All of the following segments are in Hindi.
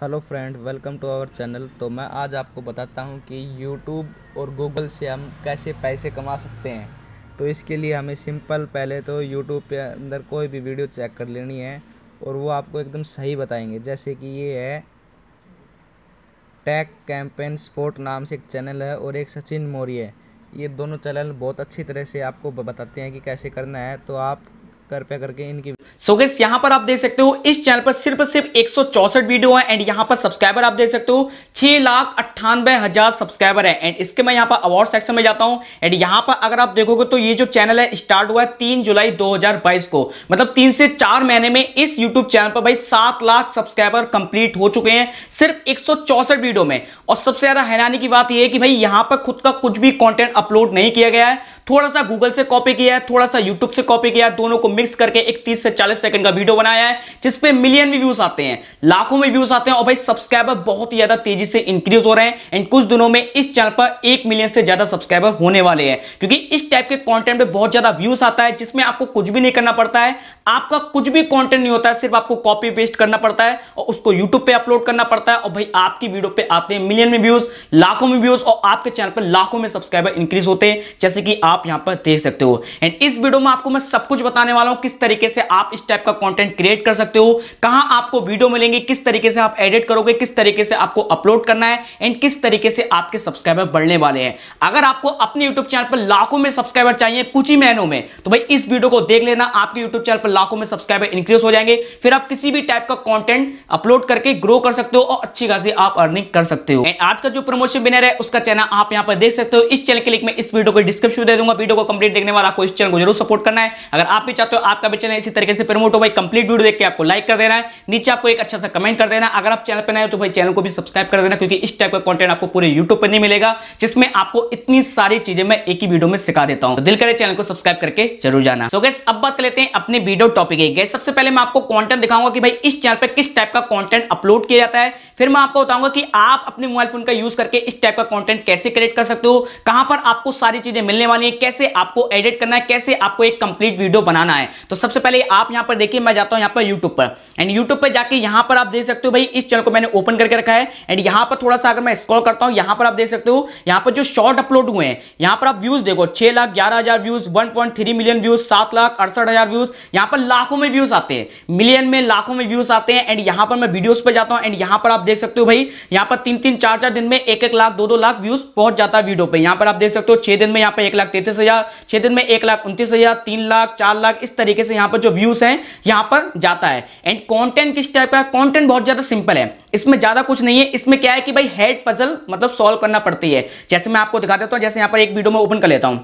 hello friend welcome to our channel तो मैं आज आपको बताता हूं कि यूट्यूब और गूगल से हम कैसे पैसे कमा सकते हैं तो इसके लिए हमें सिंपल पहले तो यूट्यूब पे अंदर कोई भी वीडियो चेक कर लेनी है और वो आपको एकदम सही बताएंगे जैसे कि ये है टैग कैंपेन स्पोर्ट नाम से एक चैनल है और एक सचिन मौर्य है ये दोनों चैनल बहुत अच्छी तरह से आपको बताते हैं कि कैसे करना है तो आप कृपया करके इनकी सो so guys, यहां पर आप देख सकते हो इस चैनल पर सिर्फ सिर्फ एक वीडियो है एंड यहां पर सब्सक्राइबर आप देख सकते हो छह लाख अट्ठानबे हजार सब्सक्राइबर है एंड इसके मैं यहां पर अवार्ड सेक्शन में जाता हूं एंड यहां पर अगर आप देखोगे तो ये जो चैनल है स्टार्ट हुआ है तीन जुलाई 2022 को मतलब तीन से चार महीने में इस यूट्यूब चैनल पर भाई सात लाख सब्सक्राइबर कंप्लीट हो चुके हैं सिर्फ एक वीडियो में और सबसे ज्यादा हैरानी की बात यह है कि भाई यहां पर खुद का कुछ भी कॉन्टेंट अपलोड नहीं किया गया है थोड़ा सा गूगल से कॉपी किया है थोड़ा सा यूट्यूब से कॉपी किया है दोनों को मिक्स करके एक तीस से चालीस सेकंड का वीडियो बनाया है जिसपे मिलियन में व्यूज आते हैं लाखों में व्यूज आते हैं और भाई सब्सक्राइबर बहुत ही ज्यादा तेजी से इंक्रीज हो रहे हैं एंड कुछ दिनों में इस चैनल पर एक मिलियन से ज्यादा सब्सक्राइबर होने वाले हैं क्योंकि इस टाइप के कॉन्टेंट में बहुत ज्यादा व्यूज आता है जिसमें आपको कुछ भी नहीं करना पड़ता है आपका कुछ भी कॉन्टेंट नहीं होता है सिर्फ आपको कॉपी पेस्ट करना पड़ता है और उसको यूट्यूब पर अपलोड करना पड़ता है और भाई आपकी वीडियो पर आते हैं मिलियन में व्यूज लाखों में व्यूज और आपके चैनल पर लाखों में सब्सक्राइबर इंक्रीज होते हैं जैसे कि आप यहां पर देख सकते हो एंड इस वीडियो में आपको मैं सब कुछ बताने वाला वाला हूं किस तरीके से आप इस टाइप का कंटेंट क्रिएट कर सकते हो कहां आपको वीडियो मिलेंगे किस तरीके से आप एडिट करोगे किस तरीके से आपको अपलोड करना है एंड किस तरीके से आपके सब्सक्राइबर बढ़ने वाले हैं अगर आपको अपने यूट्यूब चैनल पर लाखों में सब्सक्राइबर चाहिए कुछ ही महीनों में तो भाई इस वीडियो को देख लेना आपके यूट्यूब चैनल पर लाखों में सब्सक्राइबर इंक्रीज हो जाएंगे फिर आप किसी भी टाइप का कॉन्टेंट अपलोड करके ग्रो कर सकते हो और अच्छी खासी आप अर्निंग कर सकते हो एंड आज का जो प्रमोशन बिनर है उसका चैनल आप यहाँ पर देख सकते हो इस चैनल के लिंक में इस वीडियो को डिस्क्रिप्शन दे दूंगा वीडियो को कंप्लीट देखने वाला आपको इस चैनल को जरूर सपोर्ट करना है अगर आप भी चाहते हो आपका तो आपका भी चैनल इसी तरीके से प्रमोट हो भाई कंप्लीट वीडियो देख के आपको लाइक कर देना है नीचे आपको एक अच्छा सा कमेंट कर देना अगर आप चैनल पर नए तो भाई चैनल को भी सब्सक्राइब कर देना क्योंकि इस टाइप का कॉन्टेंट आपको पूरे यूट्यूब पर नहीं मिलेगा जिसमें आपको इतनी सारी चीजें मैं एक ही वीडियो में सिखा देता हूँ तो दिल करे चैनल को सब्सक्राइब करके जरूर जाना सो गैस अब बात कर लेते हैं अपने वीडियो टॉपिक की गैस सबसे पहले मैं आपको कॉन्टेंट दिखाऊंगा कि भाई इस चैनल पर किस टाइप का कॉन्टेंट अपलोड किया जाता है फिर मैं आपको बताऊंगा कि आप अपने मोबाइल फोन का यूज करके इस टाइप का कॉन्टेंट कैसे क्रिएट कर सकते हो कहां पर आपको सारी चीजें मिलने वाली है कैसे आपको एडिट करना है कैसे आपको एक कंप्लीट वीडियो बनाना है है तो सबसे पहले आप यहां पर देखिए मैं जाता हूं यहां पर यूट्यूब पर एंड यूट्यूब पर जाके यहां पर आप देख सकते हो भाई इस चैनल को मैंने ओपन करके रखा है एंड यहां पर थोड़ा सा अगर मैं स्क्रॉल करता हूं यहां पर आप देख सकते हो यहां पर जो शॉर्ट अपलोड हुए हैं यहां पर आप व्यूज देखो छह लाख ग्यारह हजार views one point three million views सात लाख अड़सठ हजार व्यूज यहां पर लाखों में व्यूज आते हैं मिलियन में लाखों में व्यूज आते हैं एंड यहां पर मैं वीडियोस पर जाता हूं एंड यहां पर आप देख सकते हो भाई यहां पर तीन तीन चार चार दिन में एक एक लाख दो दो लाख व्यूज पहुंच जाता है वीडियो पर यहां पर आप देख सकते हो छह दिन में यहां पर एक लाख तैतीस हजार छह दिन में एक लाख उनतीस हजार तीन लाख चार लाख इस तरीके से यहां पर जो व्यूज हैं यहां पर जाता है एंड कॉन्टेंट किस टाइप का कॉन्टेंट बहुत ज्यादा सिंपल है इसमें ज्यादा कुछ नहीं है इसमें क्या है कि भाई हेड पजल मतलब सोल्व करना पड़ती है जैसे मैं आपको दिखा देता हूं जैसे यहां पर एक वीडियो में ओपन कर लेता हूं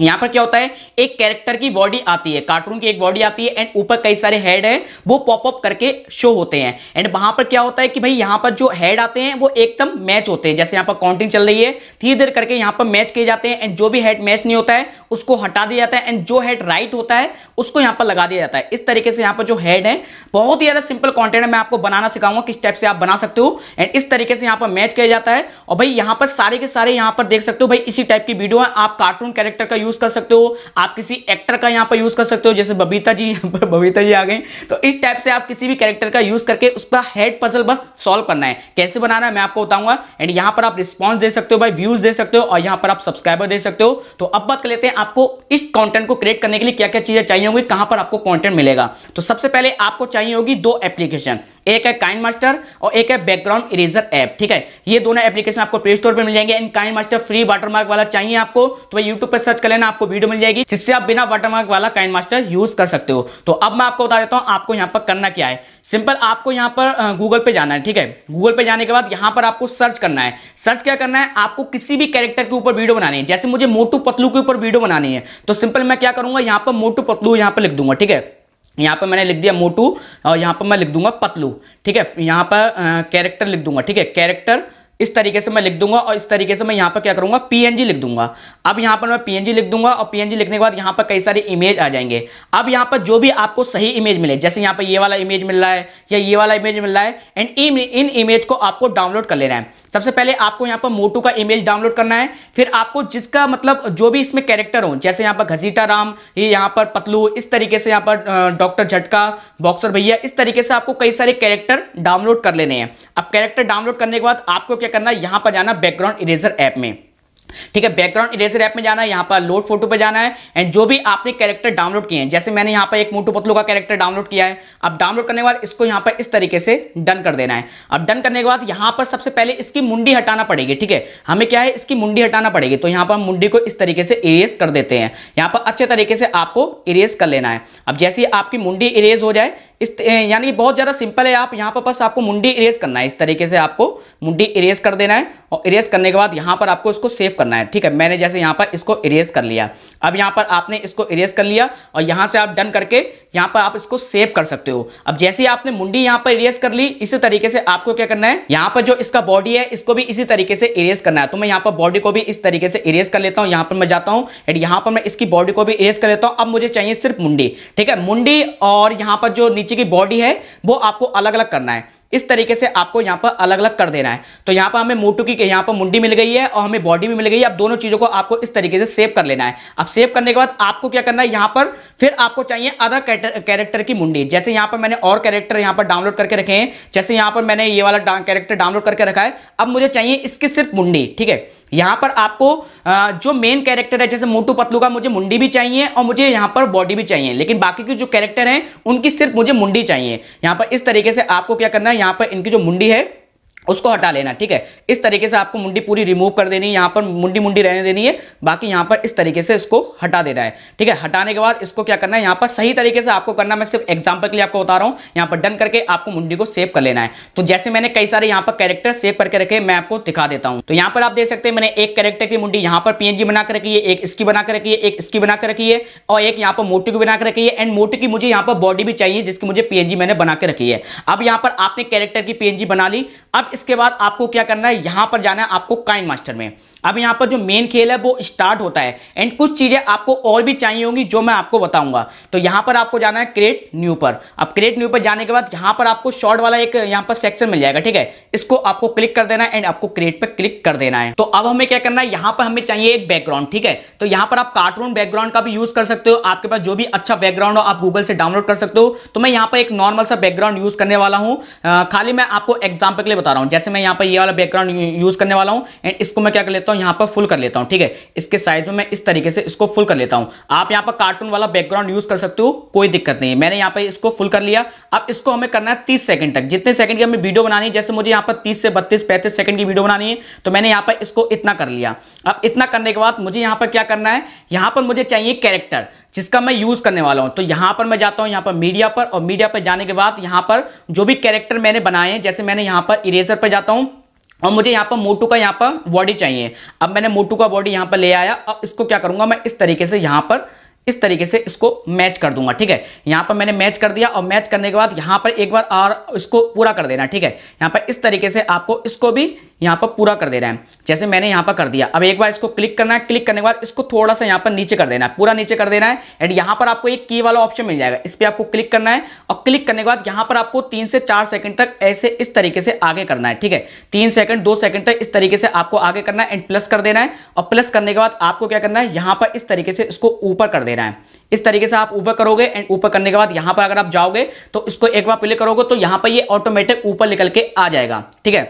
यहां पर क्या होता है एक कैरेक्टर की बॉडी आती है कार्टून की एक बॉडी आती है एंड ऊपर कई सारे हेड है वो पॉपअप करके शो होते हैं एंड वहां पर क्या होता है कि भाई यहां पर जो हेड आते हैं वो एकदम मैच होते हैं जैसे यहां पर काउंटिंग चल रही है धीरे धीरे करके यहां पर मैच किए जाते हैं एंड जो भी हेड मैच नहीं होता है उसको हटा दिया जाता है एंड जो हेड राइट होता है उसको यहां पर लगा दिया जाता है इस तरीके से यहां पर जो हेड है बहुत ही ज्यादा सिंपल कॉन्टेंट है मैं आपको बनाना सिखाऊंगा किस टाइप से आप बना सकते हो एंड इस तरीके से यहां पर मैच किया जाता है और भाई यहां पर सारे के सारे यहां पर देख सकते हो भाई इसी टाइप की वीडियो है आप कार्टून कैरेक्टर का यूज कर सकते हो आप किसी एक्टर का यहाँ पर यूज कर सकते हो जैसे बबीता जी यहाँ पर बबीता जी आ गए तो इस टाइप से आप किसी भी कैरेक्टर का यूज करके उसका हेड पजल बस सॉल्व करना है कैसे बनाना है मैं आपको बताऊंगा एंड यहाँ पर आप रिस्पॉन्स दे सकते हो भाई व्यूज दे सकते हो और यहाँ पर आप सब्सक्राइबर दे सकते हो तो अब बात कर लेते हैं आपको इस कॉन्टेंट को क्रिएट करने के लिए क्या क्या चीजें चाहिए होंगी कहाँ पर आपको कॉन्टेंट मिलेगा तो सबसे पहले आपको चाहिए होगी दो एप्लीकेशन एक है काइन मास्टर और एक है बैकग्राउंड इरेजर ऐप ठीक है ये दोनों एप्लीकेशन आपको प्ले स्टोर पर मिल जाएंगे and KineMaster free watermark वाला चाहिए आपको तो यूट्यूब पर सर्च कर लेना आपको वीडियो मिल जाएगी जिससे आप बिना वाटरमार्क वाला काइन मास्टर यूज कर सकते हो तो अब मैं आपको बता देता हूँ आपको यहाँ पर करना क्या है सिंपल आपको यहाँ पर गूगल पे जाना है ठीक है गूगल पे जाने के बाद यहाँ पर आपको सर्च करना है सर्च क्या करना है आपको किसी भी कैरेक्टर के ऊपर वीडियो बनानी है जैसे मुझे मोटू पतलू के ऊपर वीडियो बनानी है तो सिंपल मैं क्या करूंगा यहाँ पर मोटू पतलू यहाँ पर लिख दूंगा ठीक है यहाँ पर मैंने लिख दिया मोटू और यहाँ पर मैं लिख दूंगा पतलू ठीक है यहाँ पर कैरेक्टर लिख दूंगा ठीक है कैरेक्टर इस तरीके से मैं लिख दूंगा और इस तरीके से मैं यहाँ पर क्या करूँगा पीएनजी लिख दूंगा अब यहाँ पर मैं पीएनजी लिख दूंगा और पीएनजी लिखने के बाद यहाँ पर कई सारे इमेज आ जाएंगे अब यहाँ पर जो भी आपको सही इमेज मिले जैसे यहाँ पर ये वाला इमेज मिल रहा है या ये वाला इमेज मिल रहा है एंड इन इमेज को आपको डाउनलोड कर लेना है सबसे पहले आपको यहाँ पर मोटू का इमेज डाउनलोड करना है फिर आपको जिसका मतलब जो भी इसमें कैरेक्टर हो जैसे यहाँ पर घसीटा राम यहां यहाँ पर पतलू इस तरीके से यहाँ पर डॉक्टर झटका बॉक्सर भैया इस तरीके से आपको कई सारे कैरेक्टर डाउनलोड कर लेने हैं अब कैरेक्टर डाउनलोड करने के बाद आपको क्या करना है यहां पर जाना बैकग्राउंड इरेजर ऐप में ठीक है बैकग्राउंड इरेजर ऐप में जाना है यहां पर लोड फोटो पे जाना है एंड जो भी आपने कैरेक्टर डाउनलोड किए हैं जैसे मैंने यहां पर एक मोटू पतलू का कैरेक्टर डाउनलोड किया है अब डाउनलोड करने के बाद इसको यहां पर इस तरीके से डन कर देना है अब डन करने के बाद यहां पर सबसे पहले इसकी मुंडी हटाना पड़ेगी ठीक है हमें क्या है इसकी मुंडी हटाना पड़ेगी तो यहां पर मुंडी को इस तरीके से इरेज कर देते हैं यहां पर अच्छे तरीके से आपको इरेज कर लेना है अब जैसे आपकी मुंडी इरेज हो जाए इस यानी बहुत ज़्यादा सिंपल है आप यहाँ पर बस आपको मुंडी इरेज करना है इस तरीके से आपको मुंडी इरेज कर देना है और इरेज करने के बाद यहाँ पर आपको इसको सेव करना है ठीक है मैंने जैसे यहाँ पर इसको इरेज कर लिया अब यहाँ पर आपने इसको इरेज कर लिया और यहाँ से आप डन करके यहाँ पर आप इसको सेव कर सकते हो अब जैसे ही आपने मुंडी यहाँ पर इरेज कर ली इसी तरीके से आपको क्या करना है यहाँ पर जो इसका बॉडी है इसको भी इसी तरीके से इरेज करना है तो मैं यहाँ पर बॉडी को भी इस तरीके से इरेज कर लेता हूँ यहाँ पर मैं जाता हूँ एंड यहाँ पर मैं इसकी बॉडी को भी इरेज कर लेता हूँ अब मुझे चाहिए सिर्फ मुंडी ठीक है मुंडी और यहाँ पर जो नीचे की बॉडी है वो आपको अलग अलग करना है इस तरीके से आपको यहाँ पर अलग अलग कर देना है तो यहाँ पर हमें मोटू की यहाँ पर मुंडी मिल गई है और हमें बॉडी भी मिल गई है अब दोनों चीज़ों को आपको इस तरीके से सेव कर लेना है अब सेव करने के बाद आपको क्या करना है यहाँ पर फिर आपको चाहिए अदर कैरेक्टर की मुंडी जैसे यहाँ पर मैंने और कैरेक्टर यहाँ पर डाउनलोड करके रखे हैं जैसे यहाँ पर मैंने ये वाला कैरेक्टर डाउनलोड करके रखा है अब मुझे चाहिए इसकी सिर्फ मुंडी ठीक है यहाँ पर आपको जो मेन कैरेक्टर है जैसे मोटू पतलू का मुझे मुंडी भी चाहिए और मुझे यहाँ पर बॉडी भी चाहिए लेकिन बाकी के जो कैरेक्टर हैं उनकी सिर्फ मुझे मुंडी चाहिए यहाँ पर इस तरीके से आपको क्या करना है यहाँ पर इनकी जो मुंडी है उसको हटा लेना ठीक है इस तरीके से आपको मुंडी पूरी रिमूव कर देनी है यहाँ पर मुंडी मुंडी रहने देनी है बाकी यहाँ पर इस तरीके से इसको हटा देना है ठीक है हटाने के बाद इसको क्या करना है यहाँ पर सही तरीके से आपको करना मैं सिर्फ एग्जाम्पल के लिए आपको बता रहा हूँ यहाँ पर डन करके आपको मुंडी को सेव कर लेना है तो जैसे मैंने कई सारे यहाँ पर कैरेक्टर सेव करके रखे मैं आपको दिखा देता हूँ तो यहाँ पर आप देख सकते हैं मैंने एक कैरेक्टर की मुंडी यहाँ पर पीएनजी बना कर रखी है एक इसकी बना कर रखी है एक इसकी बना कर रखी है और एक यहाँ पर मोटी की बना कर रखी है एंड मोटी की मुझे यहाँ पर बॉडी भी चाहिए जिसकी मुझे पीएनजी मैंने बना के रखी है अब यहाँ पर आपने कैरेक्टर की पीएनजी बना ली अब इसके बाद आपको क्या करना है यहां पर जाना है आपको काइन मास्टर में अब यहाँ पर जो मेन खेल है वो स्टार्ट होता है एंड कुछ चीज़ें आपको और भी चाहिए होंगी जो मैं आपको बताऊंगा तो यहाँ पर आपको जाना है क्रेट न्यू पर अब क्रेट न्यू पर जाने के बाद यहाँ पर आपको शॉर्ट वाला एक यहाँ पर सेक्शन मिल जाएगा ठीक है इसको आपको क्लिक कर देना है एंड आपको क्रेट पर क्लिक कर देना है तो अब हमें क्या करना है यहाँ पर हमें चाहिए एक बैकग्राउंड ठीक है तो यहाँ पर आप कार्टून बैकग्राउंड का भी यूज़ कर सकते हो आपके पास जो भी अच्छा बैकग्राउंड हो आप गूगल से डाउनलोड कर सकते हो तो मैं यहाँ पर एक नॉर्मल सा बैकग्राउंड यूज़ करने वाला हूँ खाली मैं आपको एग्जाम्पल के लिए बता रहा हूँ जैसे मैं यहाँ पर ये वाला बैकग्राउंड यूज़ करने वाला हूँ एंड इसको मैं क्या कर लेता हूँ हूं यहां पर फुल कर लेता हूं ठीक है इसके साइज में मैं इस तरीके से इसको फुल कर लेता हूं आप यहां पर कार्टून वाला बैकग्राउंड यूज कर सकते हो कोई दिक्कत नहीं है मैंने यहां पर इसको फुल कर लिया अब इसको हमें करना है तीस सेकंड तक जितने सेकंड की हमें वीडियो बनानी है जैसे मुझे यहां पर तीस से बत्तीस पैंतीस सेकंड की वीडियो बनानी है तो मैंने यहां पर इसको इतना कर लिया अब इतना करने के बाद मुझे यहां पर क्या करना है यहां पर मुझे चाहिए कैरेक्टर जिसका मैं यूज करने वाला हूं तो यहां पर मैं जाता हूं यहां पर मीडिया पर और मीडिया पर जाने के बाद यहां पर जो भी कैरेक्टर मैंने बनाए हैं जैसे मैंने यहां पर इरेजर पर जाता हूं और मुझे यहाँ पर मोटू का यहाँ पर बॉडी चाहिए अब मैंने मोटू का बॉडी यहाँ पर ले आया अब इसको क्या करूँगा मैं इस तरीके से यहाँ पर इस तरीके से इसको मैच कर दूंगा ठीक है यहाँ पर मैंने मैच कर दिया और मैच करने के बाद यहाँ पर एक बार और इसको पूरा कर देना ठीक है यहाँ पर इस तरीके से आपको इसको भी यहाँ पर पूरा कर देना है जैसे मैंने यहाँ पर कर दिया अब एक बार इसको क्लिक करना है क्लिक करने के बाद इसको थोड़ा सा यहाँ पर नीचे कर देना है पूरा नीचे कर देना है एंड यहाँ पर आपको एक की वाला ऑप्शन मिल जाएगा इस पर आपको क्लिक करना है और क्लिक करने के बाद यहाँ पर आपको तीन से चार सेकंड तक ऐसे इस तरीके से आगे करना है ठीक है तीन सेकंड दो सेकंड तक इस तरीके से आपको आगे करना है एंड प्लस कर देना है और प्लस करने के बाद आपको क्या करना है यहाँ पर इस तरीके से इसको ऊपर कर देना रहा है इस तरीके से आप ऊपर करोगे एंड ऊपर करने के बाद यहां पर अगर आप जाओगे तो इसको एक बार प्ले करोगे तो यहां पर ये ऑटोमेटिक ऊपर निकल के आ जाएगा ठीक है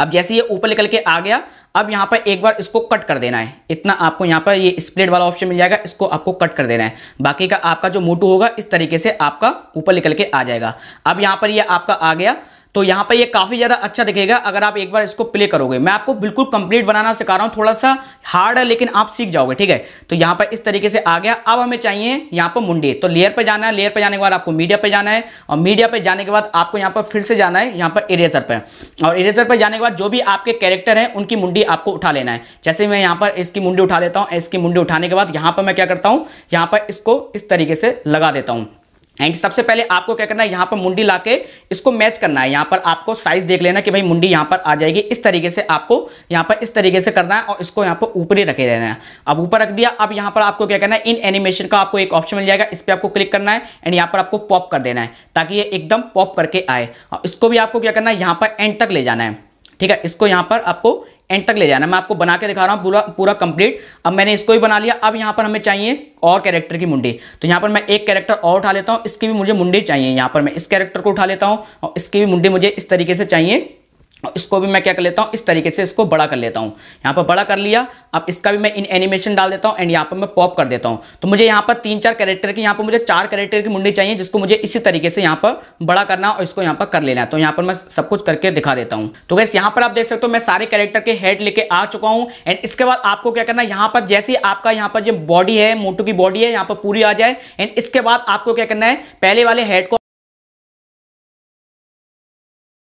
अब जैसे ये ऊपर निकल के आ गया अब यहां पर एक बार इसको कट कर देना है इतना आपको यहां पर ये स्प्लिट वाला ऑप्शन मिल जाएगा इसको आपको कट कर देना है बाकी का आपका जो मोटू होगा इस तरीके से आपका ऊपर निकल के आ जाएगा अब यहां पर ये आपका आ गया तो यहाँ पर ये काफ़ी ज़्यादा अच्छा दिखेगा अगर आप एक बार इसको प्ले करोगे मैं आपको बिल्कुल कंप्लीट बनाना सिखा रहा हूँ थोड़ा सा हार्ड है लेकिन आप सीख जाओगे ठीक है तो यहाँ पर इस तरीके से आ गया अब हमें चाहिए यहाँ पर मुंडे तो लेयर पर जाना है लेयर पर जाने के बाद आपको मीडिया पर जाना है और मीडिया पर जाने के बाद आपको यहाँ पर फिर से जाना है यहाँ पर इरेजर पर और इरेजर पर जाने के बाद जो भी आपके कैरेक्टर हैं उनकी मुंडी आपको उठा लेना है जैसे मैं यहाँ पर इसकी मुंडी उठा लेता हूँ इसकी मुंडी उठाने के बाद यहाँ पर मैं क्या करता हूँ यहाँ पर इसको इस तरीके से लगा देता हूँ एंड सबसे पहले आपको क्या करना है यहाँ पर मुंडी लाके इसको मैच करना है यहाँ पर आपको साइज देख लेना कि भाई मुंडी यहाँ पर आ जाएगी इस तरीके से आपको यहाँ पर इस तरीके से करना है और इसको यहाँ पर ऊपर ही रखे रहना है अब ऊपर रख दिया अब यहाँ पर आपको क्या करना है इन एनिमेशन का आपको एक ऑप्शन मिल जाएगा इस पर आपको क्लिक करना है एंड यहाँ पर आपको पॉप कर देना है ताकि ये एकदम पॉप करके आए और इसको भी आपको क्या करना है यहाँ पर एंड तक ले जाना है ठीक है इसको यहाँ पर आपको एंड तक ले जाना मैं आपको बना के दिखा रहा हूँ पूरा पूरा कंप्लीट अब मैंने इसको भी बना लिया अब यहाँ पर हमें चाहिए और कैरेक्टर की मुंडी तो यहाँ पर मैं एक कैरेक्टर और उठा लेता हूँ इसकी भी मुझे मुंडी चाहिए यहाँ पर मैं इस कैरेक्टर को उठा लेता हूँ और इसकी भी मुंडी मुझे इस तरीके से चाहिए इसको भी मैं क्या कर लेता हूँ इस तरीके से इसको बड़ा कर लेता हूँ यहाँ पर बड़ा कर लिया अब इसका भी मैं इन एनिमेशन डाल देता हूँ एंड यहाँ पर मैं पॉप कर देता हूँ तो मुझे यहाँ पर तीन चार कैरेक्टर की यहाँ पर मुझे चार कैरेक्टर की मुंडी चाहिए जिसको मुझे इसी तरीके से यहाँ पर बड़ा करना और इसको यहाँ पर कर लेना है तो यहाँ पर मैं सब कुछ करके दिखा देता हूँ तो वैसे यहाँ पर आप देख सकते हो मैं सारे कैरेक्टर के हेड लेके आ चुका हूँ एंड इसके बाद आपको क्या करना है यहाँ पर जैसे आपका यहाँ पर जो बॉडी है मोटू की बॉडी है यहाँ पर पूरी आ जाए एंड इसके बाद आपको क्या करना है पहले वाले हेड को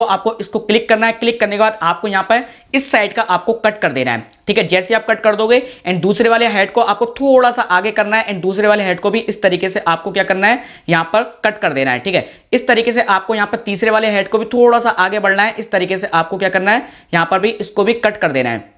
तो आपको इसको क्लिक करना है क्लिक करने के बाद आपको यहाँ पर इस साइड का आपको कट कर देना है ठीक है जैसे आप कट कर दोगे एंड दूसरे वाले हेड को आपको थोड़ा सा आगे करना है एंड दूसरे वाले हेड को भी इस तरीके से आपको क्या करना है यहाँ पर कट कर देना है ठीक है इस तरीके से आपको यहाँ पर तीसरे वाले हेड को भी थोड़ा सा आगे बढ़ना है इस तरीके से आपको क्या करना है यहाँ पर भी इसको भी कट कर देना है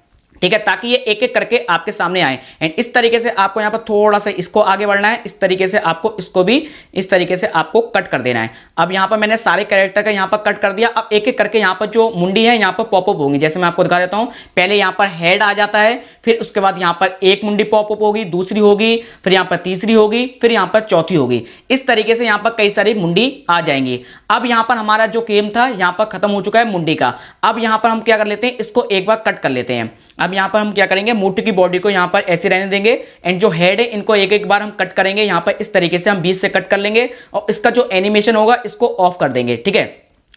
ठीक है ताकि ये एक एक करके आपके सामने आए एंड इस तरीके से आपको यहाँ पर थोड़ा सा इसको आगे बढ़ना है इस तरीके से आपको इसको भी इस तरीके से आपको कट कर देना है अब यहाँ पर मैंने सारे कैरेक्टर का यहाँ पर कट कर दिया अब एक एक करके यहाँ पर जो मुंडी है यहाँ पर पॉपअप होगी जैसे मैं आपको दिखा देता हूँ पहले यहाँ पर हेड आ जाता है फिर उसके बाद यहाँ पर एक मुंडी पॉपअप होगी दूसरी होगी फिर यहाँ पर तीसरी होगी फिर यहाँ पर चौथी होगी इस तरीके से यहाँ पर कई सारी मुंडी आ जाएंगी अब यहाँ पर हमारा जो गेम था यहाँ पर खत्म हो चुका है मुंडी का अब यहाँ पर हम क्या कर लेते हैं इसको एक बार कट कर लेते हैं अब यहाँ पर हम क्या करेंगे मुठ की बॉडी को यहाँ पर ऐसे रहने देंगे एंड जो हेड है इनको एक एक बार हम कट करेंगे यहाँ पर इस तरीके से हम बीच से कट कर लेंगे और इसका जो एनिमेशन होगा इसको ऑफ कर देंगे ठीक है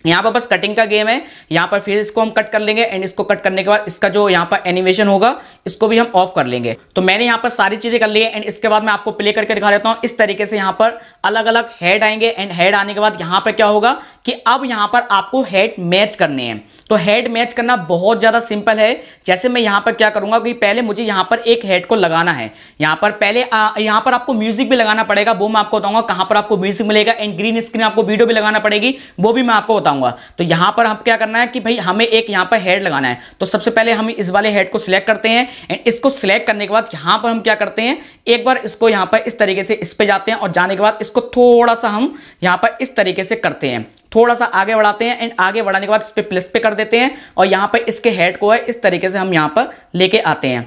यहाँ पर बस कटिंग का गेम है यहाँ पर फिर इसको हम कट कर लेंगे एंड इसको कट करने के बाद इसका जो यहाँ पर एनिमेशन होगा इसको भी हम ऑफ कर लेंगे तो मैंने यहाँ पर सारी चीज़ें कर ली है एंड इसके बाद मैं आपको प्ले करके दिखा देता हूँ इस तरीके से यहाँ पर अलग अलग हेड आएंगे एंड हेड आने के बाद यहाँ पर क्या होगा कि अब यहाँ पर आपको हेड मैच करने हैं तो हेड मैच करना बहुत ज़्यादा सिंपल है जैसे मैं यहाँ पर क्या करूँगा कि पहले मुझे यहाँ पर एक हेड को लगाना है यहाँ पर पहले यहाँ पर आपको म्यूजिक भी लगाना पड़ेगा वो मैं आपको बताऊँगा कहाँ पर आपको म्यूजिक मिलेगा एंड ग्रीन स्क्रीन आपको वीडियो भी लगाना पड़ेगी वो भी मैं आपको बताऊंगा तो यहां पर हम क्या करना है कि भाई हमें एक यहां पर हेड लगाना है तो सबसे पहले हम इस वाले हेड को सिलेक्ट करते हैं एंड इसको सिलेक्ट करने के बाद यहां पर हम क्या करते हैं एक बार इसको यहां पर इस तरीके से इस पर जाते हैं और जाने के बाद इसको थोड़ा सा हम यहां पर इस तरीके से करते हैं थोड़ा सा आगे बढ़ाते हैं एंड आगे बढ़ाने के बाद इस पर प्लस पे कर देते हैं और यहां पर इसके हेड को है इस तरीके से हम यहां पर लेके आते हैं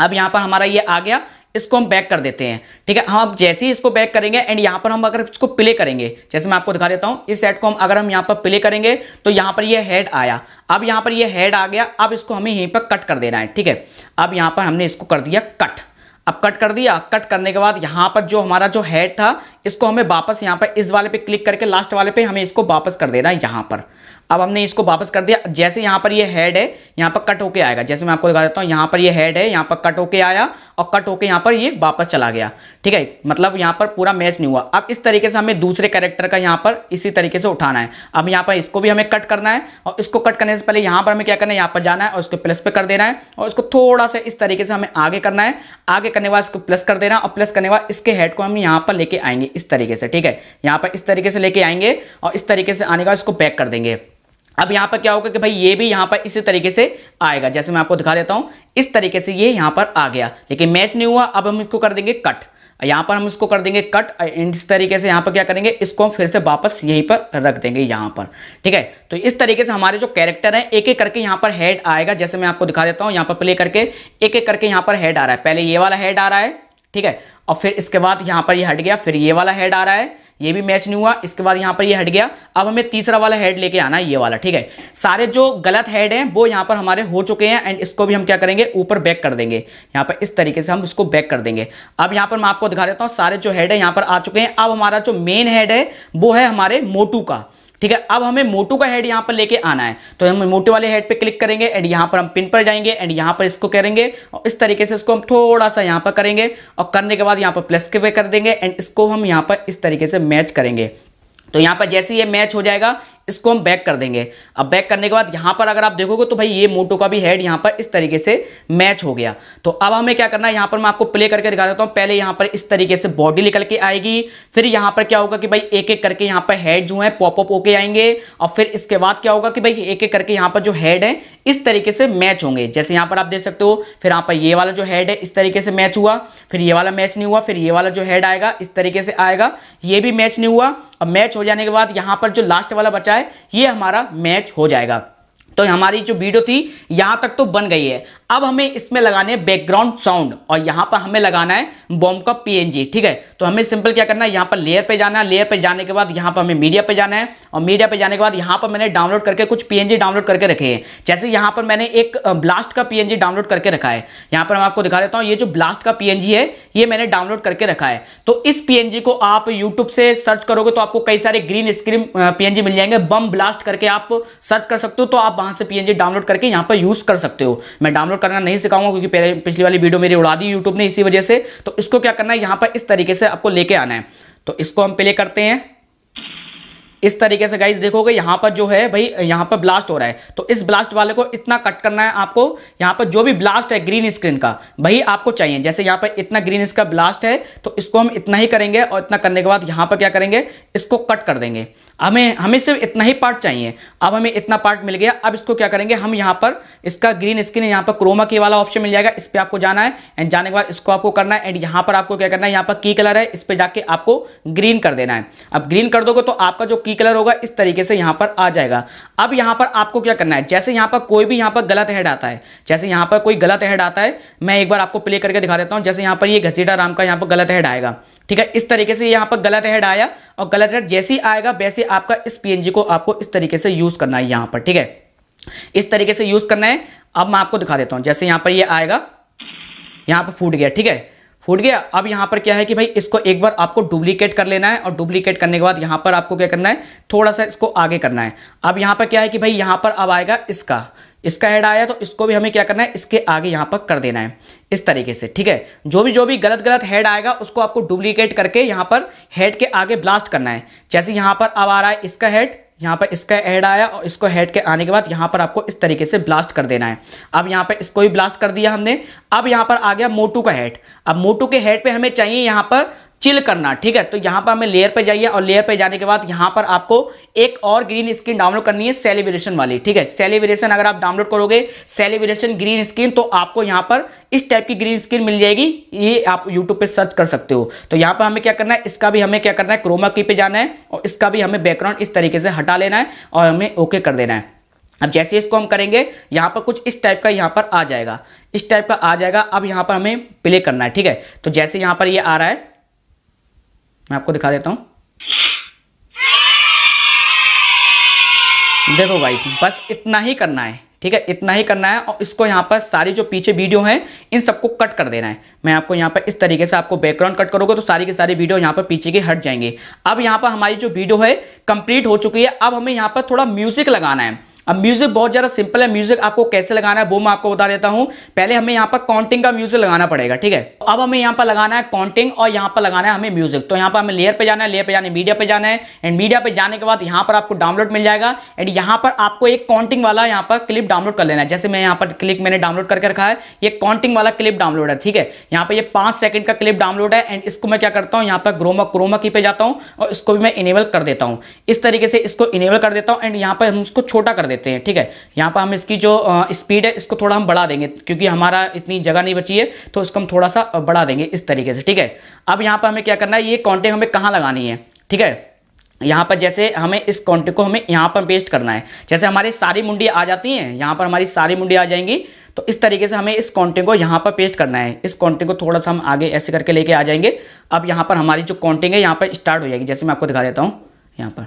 अब यहाँ पर हमारा ये आ गया इसको हम बैक कर देते हैं ठीक है हम अब जैसे ही इसको बैक करेंगे एंड यहाँ पर हम अगर इसको प्ले करेंगे जैसे मैं आपको दिखा देता हूँ इस सेट को हम अगर हम यहाँ पर प्ले करेंगे तो यहाँ पर ये यह हेड आया अब यहाँ पर ये यह हेड आ गया अब इसको हमें यहीं पर कट कर देना है ठीक है अब यहाँ पर हमने इसको कर दिया कट अब कट कर दिया कट करने के बाद यहाँ पर जो हमारा जो हेड था इसको हमें वापस यहाँ पर इस वाले पे क्लिक करके लास्ट वाले पे हमें इसको वापस कर देना है यहाँ पर अब हमने इसको वापस कर दिया जैसे यहाँ पर ये यह हेड है यहाँ पर कट होके आएगा जैसे मैं आपको दिखा देता हूँ यहाँ पर ये यह हेड है यहाँ पर कट होके आया और कट होके यहाँ पर ये यह वापस चला गया ठीक है मतलब यहाँ पर पूरा मैच नहीं हुआ अब इस तरीके से हमें दूसरे कैरेक्टर का यहाँ पर इसी तरीके से उठाना है अब यहाँ पर इसको भी हमें कट करना है और इसको कट करने से पहले यहाँ पर हमें क्या करना है यहाँ पर जाना है और उसको प्लस पे कर देना है और इसको थोड़ा सा इस तरीके से हमें आगे करना है आगे करने के बाद इसको प्लस कर देना और प्लस करने के बाद इसके हेड को हम यहाँ पर लेके आएंगे इस तरीके से ठीक है यहाँ पर इस तरीके से लेके आएंगे और इस तरीके से आने का इसको पैक कर देंगे अब यहाँ पर क्या होगा कि भाई ये भी यहाँ पर इसी तरीके से आएगा जैसे मैं आपको दिखा देता हूँ इस तरीके से ये यहाँ पर आ गया लेकिन मैच नहीं हुआ अब हम इसको कर देंगे कट यहाँ पर हम इसको कर देंगे कट इस तरीके से यहाँ पर क्या करेंगे इसको हम फिर से वापस यहीं पर रख देंगे यहाँ पर ठीक है तो इस तरीके से हमारे जो कैरेक्टर हैं एक एक करके यहाँ पर हेड आएगा जैसे मैं आपको दिखा देता हूँ यहाँ पर प्ले करके एक एक करके यहाँ पर हेड आ रहा है पहले ये वाला हेड आ रहा है ठीक है और फिर इसके बाद यहाँ पर ये यह हट गया फिर ये वाला हेड आ रहा है ये भी मैच नहीं हुआ इसके बाद यहाँ पर ये यह हट गया अब हमें तीसरा वाला हेड लेके आना है ये वाला ठीक है सारे जो गलत हेड हैं वो यहाँ पर हमारे हो चुके हैं एंड इसको भी हम क्या करेंगे ऊपर बैक कर देंगे यहाँ पर इस तरीके से हम इसको बैक कर देंगे अब यहाँ पर मैं आपको दिखा देता हूँ सारे जो हेड है यहाँ पर आ चुके हैं अब हमारा जो मेन हेड है वो है हमारे मोटू का ठीक है अब हमें मोटो का हेड यहां पर लेके आना है तो हम मोटो वाले हेड पे क्लिक करेंगे एंड यहां पर हम पिन पर जाएंगे एंड यहां पर इसको करेंगे और इस तरीके से इसको हम थोड़ा सा यहां पर करेंगे और करने के बाद यहां पर प्लस के वे कर देंगे एंड इसको हम यहां पर इस तरीके से मैच करेंगे तो यहां पर जैसे ये मैच हो जाएगा इसको हम बैक कर देंगे अब बैक करने के बाद यहाँ पर अगर आप देखोगे तो भाई ये मोटो का भी हेड यहाँ पर इस तरीके से मैच हो गया तो अब हमें क्या करना है यहाँ पर मैं आपको प्ले करके दिखा देता हूँ पहले यहाँ पर इस तरीके से बॉडी निकल के आएगी फिर यहाँ पर क्या होगा कि भाई एक एक करके यहाँ पर हेड जो है पॉपअप होके आएंगे और फिर इसके बाद क्या होगा कि भाई एक एक करके यहाँ पर जो हैड है इस तरीके से मैच होंगे जैसे यहाँ पर आप देख सकते हो फिर यहाँ पर ये वाला जो हैड है इस तरीके से मैच हुआ फिर ये वाला मैच नहीं हुआ फिर ये वाला जो हैड आएगा इस तरीके से आएगा ये भी मैच नहीं हुआ अब मैच हो जाने के बाद यहाँ पर जो लास्ट वाला बचा है ये हमारा मैच हो जाएगा तो हमारी जो वीडियो थी यहां तक तो बन गई है अब हमें इसमें लगाने बैकग्राउंड साउंड और यहां पर हमें लगाना है बॉम्ब का पीएनजी ठीक है तो हमें सिंपल क्या करना है यहां पर लेयर पे जाना है लेयर पे जाने के बाद यहां पर हमें मीडिया पे जाना है और मीडिया पे जाने के बाद यहां पर मैंने डाउनलोड करके कुछ पीएनजी डाउनलोड करके रखे है जैसे यहां पर मैंने एक ब्लास्ट का पीएनजी डाउनलोड करके रखा है यहां पर मैं आपको दिखा देता हूं ये जो ब्लास्ट का पीएनजी है ये मैंने डाउनलोड करके रखा है तो इस पीएनजी को आप यूट्यूब से सर्च करोगे तो आपको कई सारे ग्रीन स्क्रीन पीएनजी मिल जाएंगे बम ब्लास्ट करके आप सर्च कर सकते हो तो आप वहां से पी डाउनलोड करके यहां पर यूज़ कर सकते हो मैं डाउनलोड करना नहीं सिखाऊंगा क्योंकि पिछली वाली वीडियो मेरी उड़ा दी यूट्यूब ने इसी वजह से तो इसको क्या करना है यहां पर इस तरीके से आपको लेके आना है तो इसको हम प्ले करते हैं इस तरीके से गाइज देखोगे यहाँ पर जो है भाई यहाँ पर ब्लास्ट हो रहा है तो इस ब्लास्ट वाले को इतना कट करना है आपको यहाँ पर जो भी ब्लास्ट है ग्रीन स्क्रीन का भाई आपको चाहिए जैसे यहाँ पर इतना ग्रीन इसका ब्लास्ट है तो इसको हम इतना ही करेंगे और इतना करने के बाद यहाँ पर क्या करेंगे इसको कट कर देंगे हमें हमें सिर्फ इतना ही पार्ट चाहिए अब हमें इतना पार्ट मिल गया अब इसको क्या करेंगे हम यहाँ पर इसका ग्रीन स्क्रीन यहाँ पर क्रोमा की वाला ऑप्शन मिल जाएगा इस पर आपको जाना है एंड जाने के बाद इसको आपको करना है एंड यहाँ पर आपको क्या करना है यहाँ पर की कलर है इस पर जाके आपको ग्रीन कर देना है अब ग्रीन कर दोगे तो आपका जो की कलर होगा इस तरीके से यहां पर आ जाएगा अब यहां पर आपको क्या करना है जैसे यहां पर कोई भी यहां पर गलत हेड आता है जैसे यहां पर कोई गलत हेड आता है मैं एक बार आपको प्ले करके दिखा देता हूं जैसे यहां पर ये घसीटा राम का यहां पर गलत हेड आएगा ठीक है इस तरीके से यहां पर गलत हेड आया और गलत हेड जैसे आएगा वैसे आपका इस पी को आपको इस तरीके से यूज़ करना है यहां पर ठीक है इस तरीके से यूज़ करना है अब मैं आपको दिखा देता हूं जैसे यहां पर ये यह आएगा यहां पर फूट गया ठीक है फूट गया अब यहां पर क्या है कि भाई इसको एक बार आपको डुप्लीकेट कर लेना है और डुप्लीकेट करने के बाद यहां पर आपको क्या करना है थोड़ा सा इसको आगे करना है अब यहां पर क्या है कि भाई यहां पर अब आएगा इसका इसका हेड आया तो इसको भी हमें क्या करना है इसके आगे यहां पर कर देना है इस तरीके से ठीक है जो भी जो भी गलत गलत हेड आएगा उसको आपको डुप्लीकेट करके यहां पर हेड के आगे ब्लास्ट करना है जैसे यहां पर अब आ रहा है इसका हेड यहाँ पर इसका हेड आया और इसको हेड के आने के बाद यहाँ पर आपको इस तरीके से ब्लास्ट कर देना है अब यहाँ पर इसको भी ब्लास्ट कर दिया हमने अब यहाँ पर आ गया मोटू का हेड अब मोटू के हेड पे हमें चाहिए यहाँ पर चिल करना ठीक है तो यहाँ पर हमें लेयर पे जाइए और लेयर पे जाने के बाद यहाँ पर आपको एक और ग्रीन स्क्रीन डाउनलोड करनी है सेलिब्रेशन वाली ठीक है सेलिब्रेशन अगर आप डाउनलोड करोगे सेलिब्रेशन ग्रीन स्क्रीन तो आपको यहाँ पर इस टाइप की ग्रीन स्क्रीन मिल जाएगी ये आप यूट्यूब पर सर्च कर सकते हो तो यहाँ पर हमें क्या करना है इसका भी हमें क्या करना है क्रोमा की पे जाना है और इसका भी हमें बैकग्राउंड इस तरीके से हटा लेना है और हमें ओके कर देना है अब जैसे इसको हम करेंगे यहाँ पर कुछ इस टाइप का यहाँ पर आ जाएगा इस टाइप का आ जाएगा अब यहाँ पर हमें प्ले करना है ठीक है तो जैसे यहाँ पर ये यह आ रहा है मैं आपको दिखा देता हूँ देखो भाई बस इतना ही करना है ठीक है इतना ही करना है और इसको यहाँ पर सारी जो पीछे वीडियो हैं इन सबको कट कर देना है मैं आपको यहाँ पर इस तरीके से आपको बैकग्राउंड कट करोगे तो सारी की सारी वीडियो यहाँ पर पीछे के हट जाएंगे अब यहाँ पर हमारी जो वीडियो है कंप्लीट हो चुकी है अब हमें यहाँ पर थोड़ा म्यूजिक लगाना है अब म्यूजिक बहुत ज्यादा सिंपल है म्यूजिक आपको कैसे लगाना है वो मैं आपको बता देता हूं पहले हमें यहाँ पर काउंटिंग का म्यूजिक लगाना पड़ेगा ठीक है अब हमें यहाँ पर लगाना है काउंटिंग और यहाँ पर लगाना है हमें म्यूजिक तो यहाँ पर हमें लेयर पे जाना है लेयर पे जाना मीडिया पे जाना है एंड मीडिया पे जाने के बाद यहाँ पर आपको डाउनलोड मिल जाएगा एंड यहाँ पर आपको एक काउंटिंग वाला यहाँ पर क्लिप डाउनलोड कर लेना है जैसे मैं यहाँ पर क्लिक मैंने डाउनलोड करके रखा है ये काउंटिंग वाला क्लिप डाउनलोड है ठीक है यहाँ पर ये पांच सेकंड का क्लिप डाउनलोड है एंड इसको मैं क्या करता हूँ यहाँ पर ग्रोमा क्रोमा की पे जाता हूँ और इसको भी मैं इनेबल कर देता हूँ इस तरीके से इसको इनेबल कर देता हूँ एंड यहाँ पर हम उसको छोटा कर देता लेते हैं ठीक है यहाँ पर हम इसकी जो स्पीड है इसको थोड़ा हम बढ़ा देंगे क्योंकि हमारा इतनी जगह नहीं बची है तो इसको हम थोड़ा सा बढ़ा देंगे इस तरीके से ठीक है अब यहाँ पर हमें क्या करना है ये कॉन्टेक्ट हमें कहाँ लगानी है ठीक है यहाँ पर जैसे हमें इस कॉन्टेक्ट को हमें यहाँ पर पेस्ट करना है जैसे हमारी सारी मुंडी आ जाती हैं यहाँ पर हमारी सारी मुंडी आ जाएंगी तो इस तरीके से हमें इस कॉन्टेंट को यहाँ पर पेस्ट करना है इस कॉन्टेंट को थोड़ा सा हम आगे ऐसे करके लेके आ जाएंगे अब यहाँ पर हमारी जो कॉन्टेंट है यहाँ पर स्टार्ट हो जाएगी जैसे मैं आपको दिखा देता हूँ यहाँ पर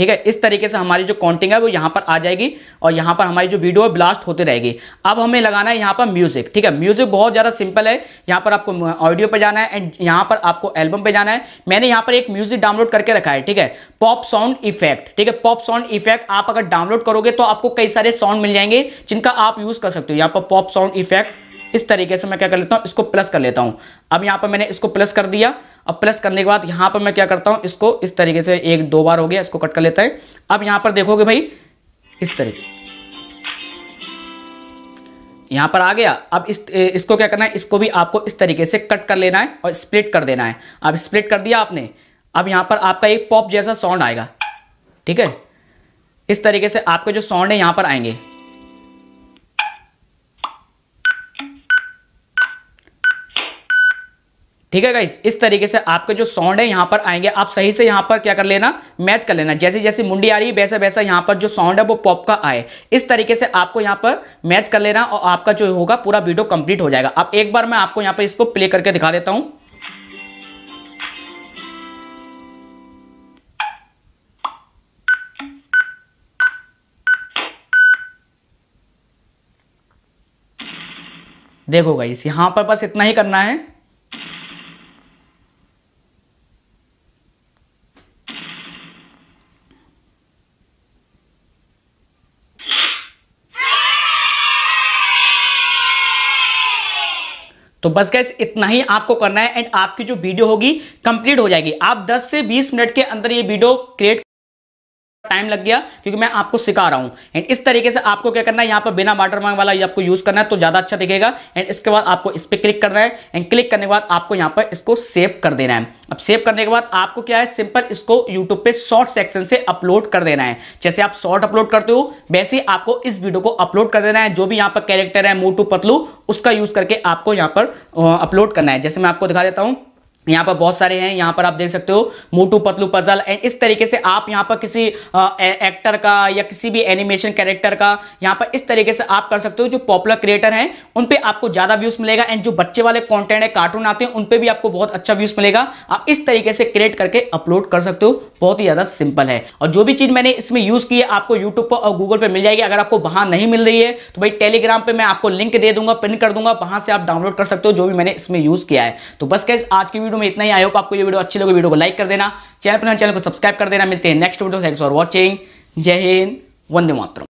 ठीक है इस तरीके से हमारी जो काउंटिंग है वो यहाँ पर आ जाएगी और यहाँ पर हमारी जो वीडियो है ब्लास्ट होते रहेगी अब हमें लगाना है यहाँ पर म्यूजिक ठीक है म्यूजिक बहुत ज़्यादा सिंपल है यहाँ पर आपको ऑडियो पर जाना है एंड यहाँ पर आपको एल्बम पर जाना है मैंने यहाँ पर एक म्यूजिक डाउनलोड करके रखा है ठीक है पॉप साउंड इफेक्ट ठीक है पॉप साउंड इफेक्ट आप अगर डाउनलोड करोगे तो आपको कई सारे साउंड मिल जाएंगे जिनका आप यूज कर सकते हो यहाँ पर पॉप साउंड इफेक्ट इस तरीके से मैं क्या कर लेता हूँ इसको प्लस कर लेता हूँ अब यहाँ पर मैंने इसको प्लस कर दिया अब प्लस करने के बाद यहाँ पर मैं क्या करता हूँ इसको इस तरीके से एक दो बार हो गया इसको कट कर लेता है अब यहाँ पर देखोगे भाई इस तरीके यहाँ पर आ गया अब इस इसको क्या करना है इसको भी आपको इस तरीके से कट कर लेना है और स्प्लिट कर देना है अब स्प्लिट कर दिया आपने अब यहाँ पर आपका एक पॉप जैसा साउंड आएगा ठीक है इस तरीके से आपके जो साउंड है यहाँ पर आएंगे ठीक है गाइस इस तरीके से आपके जो साउंड है यहाँ पर आएंगे आप सही से यहाँ पर क्या कर लेना मैच कर लेना जैसे जैसे मुंडी आ रही है वैसे वैसा यहाँ पर जो साउंड है वो पॉप का आए इस तरीके से आपको यहाँ पर मैच कर लेना और आपका जो होगा पूरा वीडियो कंप्लीट हो जाएगा अब एक बार मैं आपको यहाँ पर इसको प्ले करके दिखा देता हूँ देखो गाइस यहाँ पर बस इतना ही करना है तो बस गैस इतना ही आपको करना है एंड आपकी जो वीडियो होगी कंप्लीट हो जाएगी आप 10 से 20 मिनट के अंदर ये वीडियो क्रिएट टाइम लग गया क्योंकि मैं आपको सिखा रहा हूं एंड इस तरीके से आपको क्या करना है यहां पर बिना वाटर मार्क वाला ये आपको यूज़ करना है तो ज़्यादा अच्छा दिखेगा एंड इसके बाद आपको इस पर क्लिक करना है एंड क्लिक करने के बाद आपको यहां पर इसको सेव कर देना है अब सेव करने के बाद आपको क्या है सिंपल इसको यूट्यूब पे शॉर्ट सेक्शन से अपलोड कर देना है जैसे आप शॉर्ट अपलोड करते हो वैसे आपको इस वीडियो को अपलोड कर देना है जो भी यहां पर कैरेक्टर है मोटू पतलू उसका यूज करके आपको यहां पर अपलोड करना है जैसे मैं आपको दिखा देता हूं यहाँ पर बहुत सारे हैं यहाँ पर आप देख सकते हो मोटू पतलू पजल एंड इस तरीके से आप यहाँ पर किसी आ, ए, एक्टर का या किसी भी एनिमेशन कैरेक्टर का यहाँ पर इस तरीके से आप कर सकते हो जो पॉपुलर क्रिएटर हैं उन पे आपको ज़्यादा व्यूज़ मिलेगा एंड जो बच्चे वाले कंटेंट है कार्टून आते हैं उन पे भी आपको बहुत अच्छा व्यूज़ मिलेगा आप इस तरीके से क्रिएट करके अपलोड कर सकते हो बहुत ही ज़्यादा सिंपल है और जो भी चीज़ मैंने इसमें यूज़ की है आपको यूट्यूब पर और गूगल पर मिल जाएगी अगर आपको वहाँ नहीं मिल रही है तो भाई टेलीग्राम पर मैं आपको लिंक दे दूंगा पिन कर दूंगा वहाँ से आप डाउनलोड कर सकते हो जो भी मैंने इसमें यूज़ किया है तो बस कैसे आज की वीडियो में इतना ही आई होप आपको ये वीडियो अच्छी लगी वीडियो को लाइक कर देना चैनल पर तो चैनल को सब्सक्राइब कर देना मिलते हैं next video thanks for watching जय हिंद वंदे मातरम